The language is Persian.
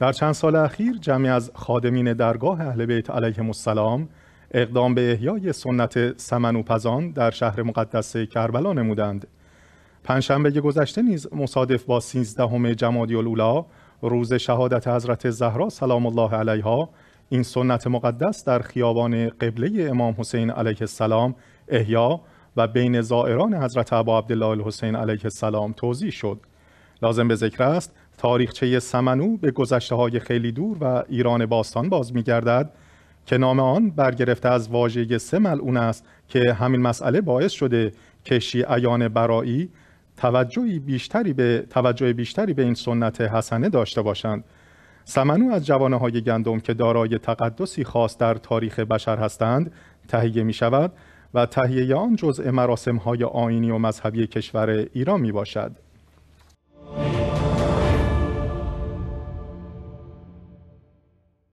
در چند سال اخیر جمعی از خادمین درگاه اهل بیت علیهم السلام اقدام به احیای سنت پزان در شهر مقدس کربلا نمودند. پنجشنبه گذشته نیز مصادف با 13 جمادی الاولا روز شهادت حضرت زهرا سلام الله علیها این سنت مقدس در خیابان قبله امام حسین علیه السلام احیا و بین زائران حضرت عبا عبدالله الحسین علیه السلام توضیح شد. لازم به ذکر است تاریخچه سمنو به گذشته های خیلی دور و ایران باستان باز گردد که نام آن برگرفته از واژه سه ملعون است که همین مسئله باعث شده که شیعیان برایی توجهی بیشتری به توجه بیشتری به این سنت حسنه داشته باشند سمنو از جوانه های گندم که دارای تقدسی خاص در تاریخ بشر هستند تهیه می شود و تهیه آن جزء مراسم های آینی و مذهبی کشور ایران می باشد.